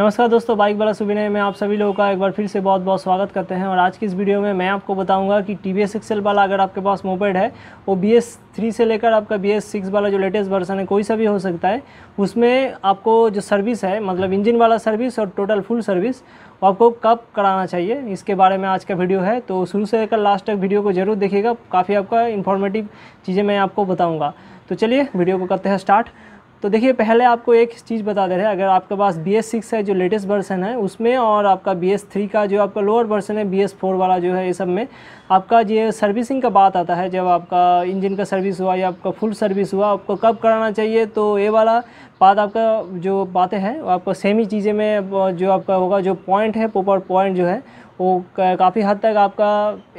नमस्कार दोस्तों बाइक वाला सुविनय में आप सभी लोगों का एक बार फिर से बहुत बहुत स्वागत करते हैं और आज की इस वीडियो में मैं आपको बताऊंगा कि टी वी वाला अगर आपके पास मोबाइल है वो बी एस थ्री से लेकर आपका बी एस सिक्स वाला जो लेटेस्ट वर्सन है कोई सा भी हो सकता है उसमें आपको जो सर्विस है मतलब इंजन वाला सर्विस और टोटल फुल सर्विस वो आपको कब कराना चाहिए इसके बारे में आज का वीडियो है तो शुरू से लेकर लास्ट तक वीडियो को जरूर देखिएगा काफ़ी आपका इन्फॉर्मेटिव चीज़ें मैं आपको बताऊँगा तो चलिए वीडियो को करते हैं स्टार्ट तो देखिए पहले आपको एक चीज़ बता दे रहे हैं अगर आपके पास बी एस सिक्स है जो लेटेस्ट वर्सन है उसमें और आपका बी एस थ्री का जो आपका लोअर वर्सन है बी एस फोर वाला जो है ये सब में आपका ये सर्विसिंग का बात आता है जब आपका इंजन का सर्विस हुआ या आपका फुल सर्विस हुआ आपको कब कराना चाहिए तो ये वाला बात आपका जो बातें हैं आपका सेम ही चीज़ें में जो आपका होगा जो पॉइंट है प्रॉपर पॉइंट जो है वो काफ़ी हद तक आपका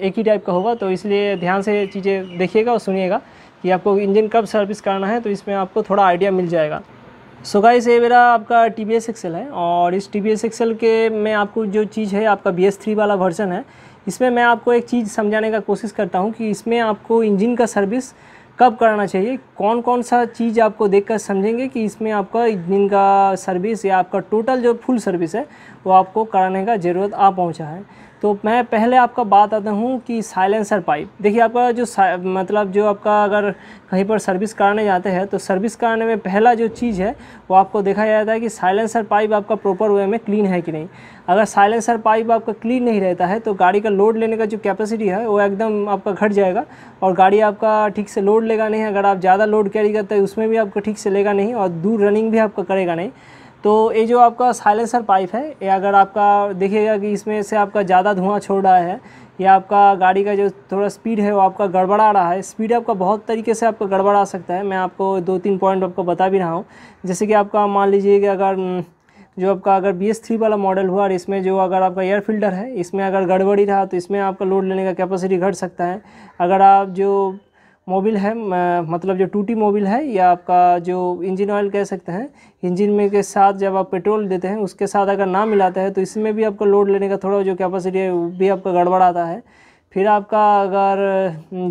एक ही टाइप का होगा तो इसलिए ध्यान से चीज़ें देखिएगा और सुनिएगा कि आपको इंजन कब सर्विस करना है तो इसमें आपको थोड़ा आइडिया मिल जाएगा सो so गाइस ये मेरा आपका टी बी एक्सेल है और इस टी बी एक्सेल के में आपको जो चीज़ है आपका बी एस थ्री वाला वर्जन है इसमें मैं आपको एक चीज़ समझाने का कोशिश करता हूँ कि इसमें आपको इंजन का सर्विस कब करना चाहिए कौन कौन सा चीज़ आपको देखकर समझेंगे कि इसमें आपका इंजन का सर्विस या आपका टोटल जो फुल सर्विस है वो आपको कराने का ज़रूरत आ पहुँचा है तो मैं पहले आपका बात आता हूँ कि साइलेंसर पाइप देखिए आपका जो मतलब जो आपका अगर कहीं पर सर्विस कराने जाते हैं तो सर्विस कराने में पहला जो चीज़ है वो आपको देखा जाता है कि साइलेंसर पाइप आपका प्रॉपर वे में क्लीन है कि नहीं अगर साइलेंसर पाइप आपका क्लीन नहीं रहता है तो गाड़ी का लोड लेने का जो कैपेसिटी है वो एकदम आपका घट जाएगा और गाड़ी आपका ठीक से लोड लेगा नहीं अगर आप ज़्यादा लोड कैरी करते हैं उसमें भी आपको ठीक से लेगा नहीं और दूर रनिंग भी आपका करेगा नहीं तो ये जो आपका साइलेंसर पाइप है ये अगर आपका देखिएगा कि इसमें से आपका ज़्यादा धुआं छोड़ रहा है या आपका गाड़ी का जो थोड़ा स्पीड है वो आपका गड़बड़ा रहा है स्पीड आपका बहुत तरीके से आपका गड़बड़ा सकता है मैं आपको दो तीन पॉइंट आपको बता भी रहा हूँ जैसे कि आपका मान लीजिए कि अगर हम्म, जो आपका अगर बी एस थ्री वाला मॉडल हुआ और इसमें जो अगर आपका एयर फिल्टर है इसमें अगर गड़बड़ी रहा तो इसमें आपका लोड लेने का कैपेसिटी घट सकता है अगर आप जो मोबिल है मतलब जो टूटी मोबिल है या आपका जो इंजन ऑयल कह सकते हैं इंजन में के साथ जब आप पेट्रोल देते हैं उसके साथ अगर ना मिलाते हैं तो इसमें भी आपका लोड लेने का थोड़ा जो कैपेसिटी है वो भी आपका गड़बड़ आता है फिर आपका अगर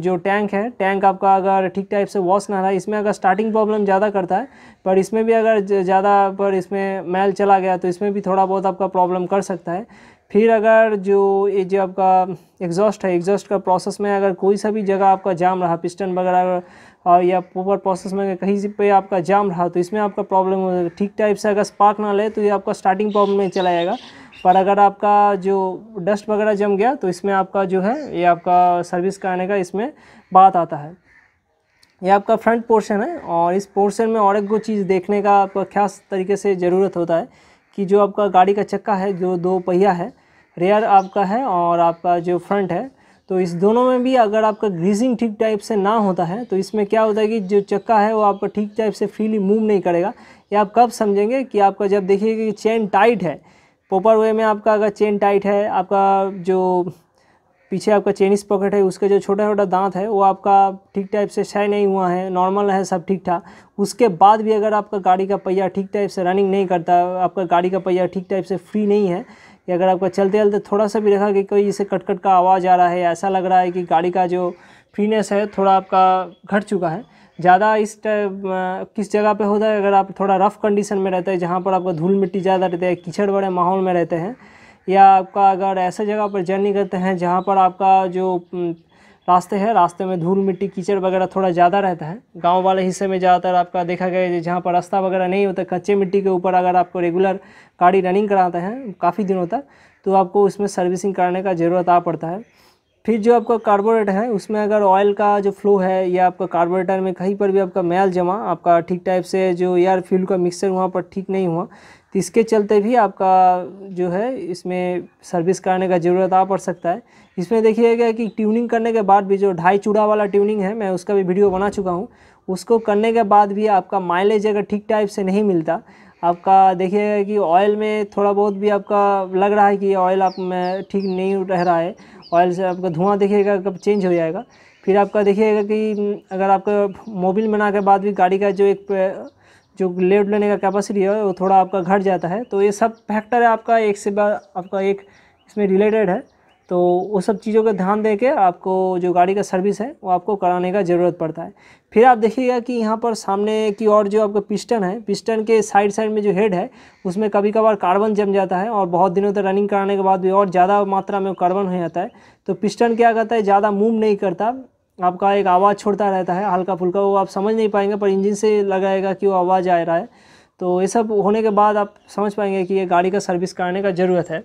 जो टैंक है टैंक आपका अगर ठीक टाइप से वॉश ना रहा इसमें अगर स्टार्टिंग प्रॉब्लम ज़्यादा करता है पर इसमें भी अगर ज़्यादा पर इसमें मैल चला गया तो इसमें भी थोड़ा बहुत आपका प्रॉब्लम कर सकता है फिर अगर जो ये जो आपका एग्जॉस्ट है एग्जॉस्ट का प्रोसेस में अगर कोई सा भी जगह आपका जाम रहा पिस्टन वगैरह या पोपर प्रोसेस में कहीं पे आपका जाम रहा तो इसमें आपका प्रॉब्लम हो ठीक टाइप से अगर स्पार्क ना ले तो ये आपका स्टार्टिंग प्रॉब्लम में चला जाएगा पर अगर आपका जो डस्ट वगैरह जम गया तो इसमें आपका जो है ये आपका सर्विस कराने का इसमें बात आता है ये आपका फ्रंट पोर्शन है और इस पोर्शन में और एक चीज़ देखने का आपका खास तरीके से ज़रूरत होता है कि जो आपका गाड़ी का चक्का है जो दो पहिया है रेयर आपका है और आपका जो फ्रंट है तो इस दोनों में भी अगर आपका ग्रीजिंग ठीक टाइप से ना होता है तो इसमें क्या होता है कि जो चक्का है वो आपका ठीक टाइप से फ्रीली मूव नहीं करेगा ये आप कब समझेंगे कि आपका जब देखिए कि चेन टाइट है प्रॉपर वे में आपका अगर चेन टाइट है आपका जो पीछे आपका चेनिस पॉकेट है उसके जो छोटा छोटा दांत है वो आपका ठीक टाइप से शय नहीं हुआ है नॉर्मल है सब ठीक ठाक उसके बाद भी अगर आपका गाड़ी का पहिया ठीक टाइप से रनिंग नहीं करता आपका गाड़ी का पहिया ठीक टाइप से फ्री नहीं है या अगर आपका चलते चलते थोड़ा सा भी देखा कि कोई इसे कटकट का आवाज़ आ रहा है ऐसा लग रहा है कि गाड़ी का जो फ्रीनेस है थोड़ा आपका घट चुका है ज़्यादा इस किस जगह पे होता है अगर आप थोड़ा रफ़ कंडीशन में रहते हैं जहाँ पर आपका धूल मिट्टी ज़्यादा रहता है कीचड़ बड़े माहौल में रहते हैं या आपका अगर ऐसे जगह पर जर्नी करते हैं जहाँ पर आपका जो रास्ते हैं रास्ते में धूल मिट्टी कीचड़ वगैरह थोड़ा ज़्यादा रहता है गांव वाले हिस्से में ज़्यादातर आपका देखा गया है जहाँ पर रास्ता वगैरह नहीं होता कच्चे मिट्टी के ऊपर अगर आपको रेगुलर गाड़ी रनिंग कराते हैं काफ़ी दिनों तक तो आपको उसमें सर्विसिंग कराने का ज़रूरत आ पड़ता है फिर जो आपका कार्बोरेटर है उसमें अगर ऑयल का जो फ्लो है या आपका कार्बोरेटर में कहीं पर भी आपका मैल जमा आपका ठीक टाइप से जो एयर फ्यूल का मिक्सचर वहाँ पर ठीक नहीं हुआ तो इसके चलते भी आपका जो है इसमें सर्विस कराने का ज़रूरत आ पड़ सकता है इसमें देखिएगा कि ट्यूनिंग करने के बाद भी जो ढाई चूड़ा वाला ट्यूनिंग है मैं उसका भी वीडियो बना चुका हूँ उसको करने के बाद भी आपका माइलेज अगर ठीक टाइप से नहीं मिलता आपका देखिएगा कि ऑयल में थोड़ा बहुत भी आपका लग रहा है कि ऑयल आप में ठीक नहीं रह रहा है ऑयल से आपका धुआं देखिएगा कब चेंज हो जाएगा फिर आपका देखिएगा कि अगर आपका मोबिल बना के बाद भी गाड़ी का जो एक जो लेड लेने का कैपेसिटी है वो थोड़ा आपका घट जाता है तो ये सब फैक्टर है आपका एक से आपका एक इसमें रिलेटेड है तो वो सब चीज़ों का ध्यान दे के आपको जो गाड़ी का सर्विस है वो आपको कराने का ज़रूरत पड़ता है फिर आप देखिएगा कि यहाँ पर सामने की ओर जो आपका पिस्टन है पिस्टन के साइड साइड में जो हेड है उसमें कभी कभार कार्बन जम जाता है और बहुत दिनों तक रनिंग कराने के बाद भी और ज़्यादा मात्रा में कार्बन हो जाता है तो पिस्टन क्या करता है ज़्यादा मूव नहीं करता आपका एक आवाज़ छोड़ता रहता है हल्का फुल्का वो आप समझ नहीं पाएंगे पर इंजन से लगाएगा कि वो आवाज़ आ रहा है तो ये सब होने के बाद आप समझ पाएंगे कि ये गाड़ी का सर्विस कराने का ज़रूरत है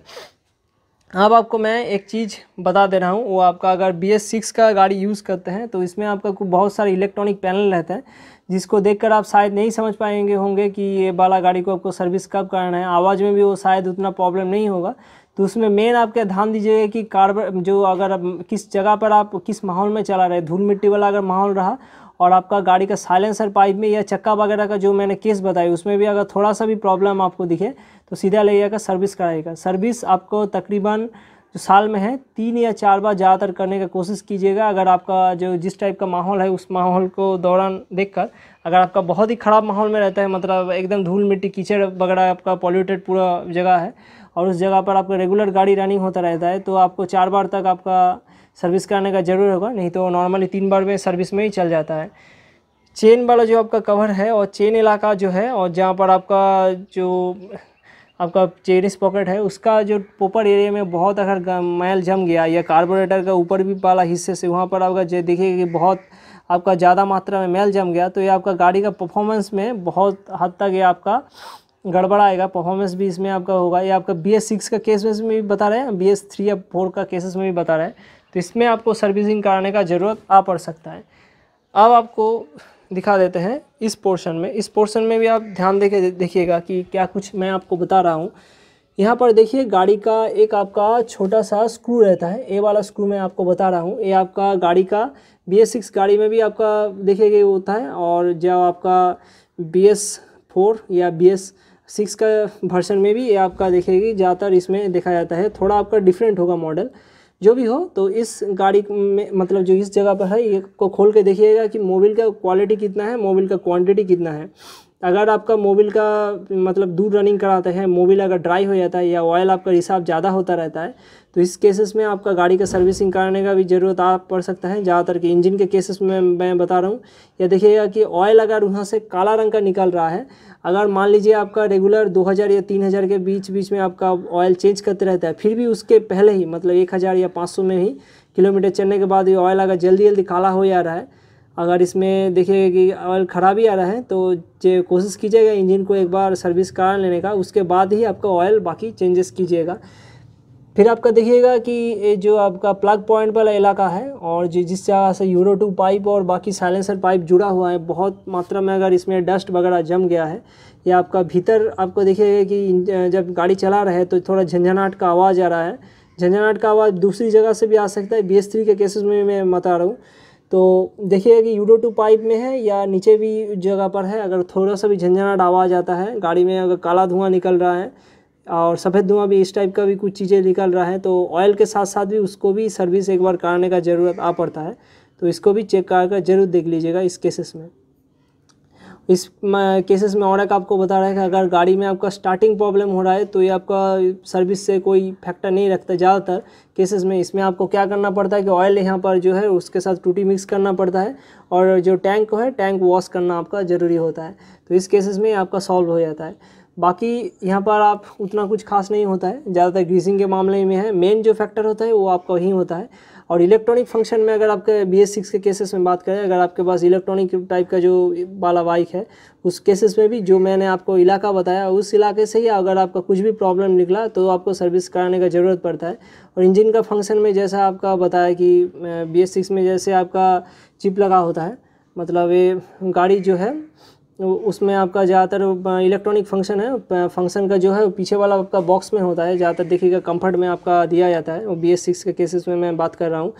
अब आपको मैं एक चीज़ बता दे रहा हूँ वो आपका अगर बी एस सिक्स का गाड़ी यूज़ करते हैं तो इसमें आपका बहुत सारे इलेक्ट्रॉनिक पैनल रहते हैं जिसको देखकर आप शायद नहीं समझ पाएंगे होंगे कि ये वाला गाड़ी को आपको सर्विस कब कराना है आवाज़ में भी वो शायद उतना प्रॉब्लम नहीं होगा तो उसमें मेन आपके ध्यान दीजिएगा कि कार्बन जो अगर किस जगह पर आप किस माहौल में चला रहे धूल मिट्टी वाला अगर माहौल रहा और आपका गाड़ी का साइलेंसर पाइप में या चक्का वगैरह का जो मैंने केस बताई उसमें भी अगर थोड़ा सा भी प्रॉब्लम आपको दिखे तो सीधा ले सर्विस कराइएगा सर्विस आपको तकरीबन जो साल में है तीन या चार बार ज़्यादातर करने का कोशिश कीजिएगा अगर आपका जो जिस टाइप का माहौल है उस माहौल को दौरान देखकर अगर आपका बहुत ही ख़राब माहौल में रहता है मतलब एकदम धूल मिट्टी कीचड़ वगैरह आपका पॉल्यूटेड पूरा जगह है और उस जगह पर आपका रेगुलर गाड़ी रनिंग होता रहता है तो आपको चार बार तक आपका सर्विस कराने का ज़रूर होगा नहीं तो नॉर्मली तीन बार में सर्विस में ही चल जाता है चेन वाला जो आपका कवर है और चेन इलाका जो है और जहाँ पर आपका जो आपका चेरिस पॉकेट है उसका जो पोपर एरिया में बहुत अगर मैल जम गया या कार्बोरेटर का ऊपर भी वाला हिस्से से वहाँ पर आपका जो देखिए कि बहुत आपका ज़्यादा मात्रा में मैल जम गया तो ये आपका गाड़ी का परफॉर्मेंस में बहुत हद तक ये आपका आएगा परफॉर्मेंस भी इसमें आपका होगा ये आपका बी एस सिक्स का केस में भी बता रहे हैं बी एस थ्री या फोर का केसेस में भी बता रहे हैं तो इसमें आपको सर्विसिंग कराने का ज़रूरत आ पड़ सकता है अब आपको दिखा देते हैं इस पोर्शन में इस पोर्शन में भी आप ध्यान देखे देखिएगा कि क्या कुछ मैं आपको बता रहा हूँ यहाँ पर देखिए गाड़ी का एक आपका छोटा सा स्क्रू रहता है ए वाला स्क्रू मैं आपको बता रहा हूँ ये आपका गाड़ी का बी एस सिक्स गाड़ी में भी आपका देखिएगा होता है और जब आपका बी एस फोर या बी एस सिक्स का वर्सन में भी ये आपका देखेगी ज़्यादातर इसमें देखा जाता है थोड़ा आपका डिफरेंट होगा मॉडल जो भी हो तो इस गाड़ी में मतलब जो इस जगह पर है ये को खोल के देखिएगा कि मोबिल का क्वालिटी कितना है मोबिल का क्वांटिटी कितना है अगर आपका मोबिल का मतलब दूर रनिंग कराते हैं मोबिल अगर ड्राई हो जाता है या ऑयल आपका रिसाव ज़्यादा होता रहता है तो इस केसेस में आपका गाड़ी का सर्विसिंग कराने का भी ज़रूरत आ पड़ सकता है ज़्यादातर के इंजन के केसेस में मैं बता रहा हूँ या देखिएगा कि ऑयल अगर वहाँ से काला रंग का निकल रहा है अगर मान लीजिए आपका रेगुलर 2000 या 3000 के बीच बीच में आपका ऑयल चेंज करते रहता है फिर भी उसके पहले ही मतलब एक या पाँच में ही किलोमीटर चलने के बाद ये ऑयल अगर जल्दी जल्दी काला हो जा रहा है अगर इसमें देखिए कि ऑयल ख़राबी आ रहा है तो कोशिश कीजिएगा इंजन को एक बार सर्विस करा लेने का उसके बाद ही आपका ऑयल बाकी चेंजेस कीजिएगा फिर आपका देखिएगा कि ये जो आपका प्लग पॉइंट वाला इलाका है और जो जिस जगह से यूरो टू पाइप और बाकी साइलेंसर पाइप जुड़ा हुआ है बहुत मात्रा में अगर इसमें डस्ट वगैरह जम गया है या आपका भीतर आपको देखिएगा कि जब गाड़ी चला रहे है तो थोड़ा झंझनाहट का आवाज़ आ रहा है झंझनाहट का आवाज़ दूसरी जगह से भी आ सकता है बी के केसेस में मैं बता रहा हूँ तो देखिए कि यूडो टू पाइप में है या नीचे भी जगह पर है अगर थोड़ा सा भी झंझनाट आवाज़ आता है गाड़ी में अगर काला धुआं निकल रहा है और सफ़ेद धुआं भी इस टाइप का भी कुछ चीज़ें निकल रहा है तो ऑयल के साथ साथ भी उसको भी सर्विस एक बार कराने का ज़रूरत आ पड़ता है तो इसको भी चेक कर जरूर देख लीजिएगा इस केसेस में इस केसेस में और एक आपको बता रहा है कि अगर गाड़ी में आपका स्टार्टिंग प्रॉब्लम हो रहा है तो ये आपका सर्विस से कोई फैक्टर नहीं रखता ज़्यादातर केसेस में इसमें आपको क्या करना पड़ता है कि ऑयल यहाँ पर जो है उसके साथ टूटी मिक्स करना पड़ता है और जो टैंक है टैंक वॉश करना आपका ज़रूरी होता है तो इस केसेस में आपका सॉल्व हो जाता है बाकी यहाँ पर आप उतना कुछ खास नहीं होता है ज़्यादातर ग्रीसिंग के मामले में है मेन जो फैक्टर होता है वो आपका ही होता है और इलेक्ट्रॉनिक फंक्शन में अगर आपके बी एस सिक्स के केसेस में बात करें अगर आपके पास इलेक्ट्रॉनिक टाइप का जो वाला बाइक है उस केसेस में भी जो मैंने आपको इलाका बताया उस इलाके से ही अगर आपका कुछ भी प्रॉब्लम निकला तो आपको सर्विस कराने का ज़रूरत पड़ता है और इंजन का फंक्शन में जैसा आपका बताया कि बी एस सिक्स में जैसे आपका चिप लगा होता है मतलब ये गाड़ी जो है उसमें आपका ज़्यादातर इलेक्ट्रॉनिक फंक्शन है फंक्शन का जो है पीछे वाला आपका बॉक्स में होता है ज़्यादातर देखिएगा कंफर्ट में आपका दिया जाता है वो बी एस सिक्स के केसेस में मैं बात कर रहा हूँ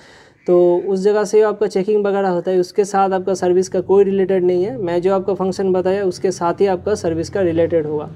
तो उस जगह से आपका चेकिंग वगैरह होता है उसके साथ आपका सर्विस का कोई रिलेटेड नहीं है मैं जो आपका फंक्शन बताया उसके साथ ही आपका सर्विस का रिलेटेड होगा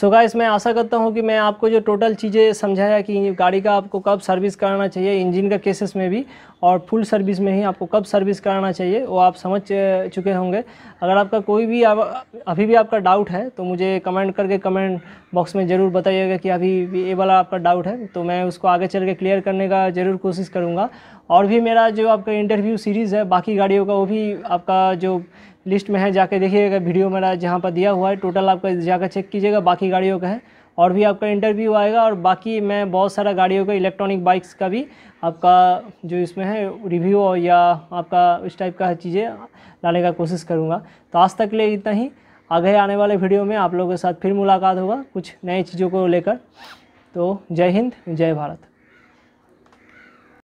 सो गाइस मैं आशा करता हूँ कि मैं आपको जो टोटल चीज़ें समझाया कि गाड़ी का आपको कब सर्विस कराना चाहिए इंजन का केसेस में भी और फुल सर्विस में ही आपको कब सर्विस कराना चाहिए वो आप समझ चुके होंगे अगर आपका कोई भी आप, अभी भी आपका डाउट है तो मुझे कमेंट करके कमेंट बॉक्स में ज़रूर बताइएगा कि अभी ये वाला आपका डाउट है तो मैं उसको आगे चल के क्लियर करने का ज़रूर कोशिश करूँगा और भी मेरा जो आपका इंटरव्यू सीरीज़ है बाकी गाड़ियों का वो भी आपका जो लिस्ट में है जाके देखिएगा वीडियो मेरा जहाँ पर दिया हुआ है टोटल आपका जाकर चेक कीजिएगा बाकी गाड़ियों का है और भी आपका इंटरव्यू आएगा और बाकी मैं बहुत सारा गाड़ियों का इलेक्ट्रॉनिक बाइक्स का भी आपका जो इसमें है रिव्यू या आपका इस टाइप का चीज़ें लाने का कोशिश करूँगा तो आज तक ले इतना ही आगे आने वाले वीडियो में आप लोगों के साथ फिर मुलाकात होगा कुछ नए चीज़ों को लेकर तो जय हिंद जय भारत